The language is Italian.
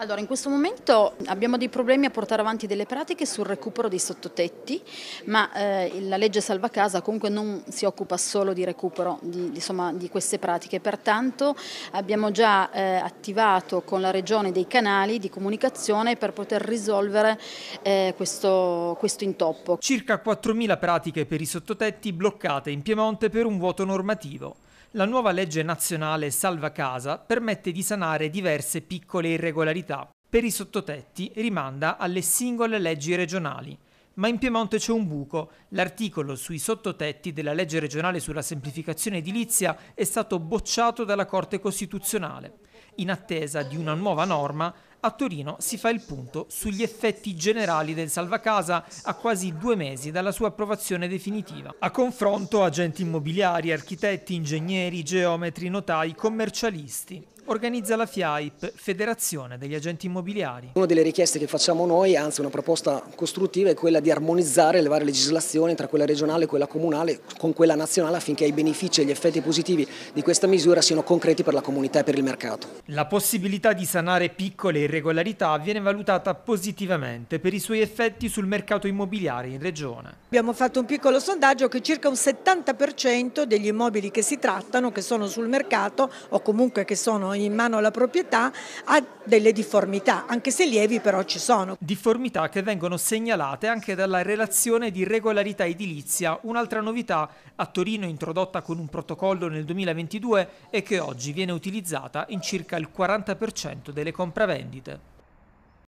Allora, in questo momento abbiamo dei problemi a portare avanti delle pratiche sul recupero dei sottotetti, ma eh, la legge salva casa comunque non si occupa solo di recupero di, insomma, di queste pratiche, pertanto abbiamo già eh, attivato con la Regione dei canali di comunicazione per poter risolvere eh, questo, questo intoppo. Circa 4.000 pratiche per i sottotetti bloccate in Piemonte per un vuoto normativo. La nuova legge nazionale Salva Casa permette di sanare diverse piccole irregolarità. Per i sottotetti rimanda alle singole leggi regionali. Ma in Piemonte c'è un buco. L'articolo sui sottotetti della legge regionale sulla semplificazione edilizia è stato bocciato dalla Corte Costituzionale, in attesa di una nuova norma a Torino si fa il punto sugli effetti generali del salvacasa a quasi due mesi dalla sua approvazione definitiva. A confronto agenti immobiliari, architetti, ingegneri, geometri, notai, commercialisti organizza la FIAIP, Federazione degli Agenti Immobiliari. Una delle richieste che facciamo noi, anzi una proposta costruttiva, è quella di armonizzare le varie legislazioni tra quella regionale e quella comunale con quella nazionale affinché i benefici e gli effetti positivi di questa misura siano concreti per la comunità e per il mercato. La possibilità di sanare piccole irregolarità viene valutata positivamente per i suoi effetti sul mercato immobiliare in regione. Abbiamo fatto un piccolo sondaggio che circa un 70% degli immobili che si trattano, che sono sul mercato o comunque che sono in in mano la proprietà ha delle difformità, anche se lievi però ci sono. Difformità che vengono segnalate anche dalla relazione di regolarità edilizia, un'altra novità a Torino introdotta con un protocollo nel 2022 e che oggi viene utilizzata in circa il 40% delle compravendite.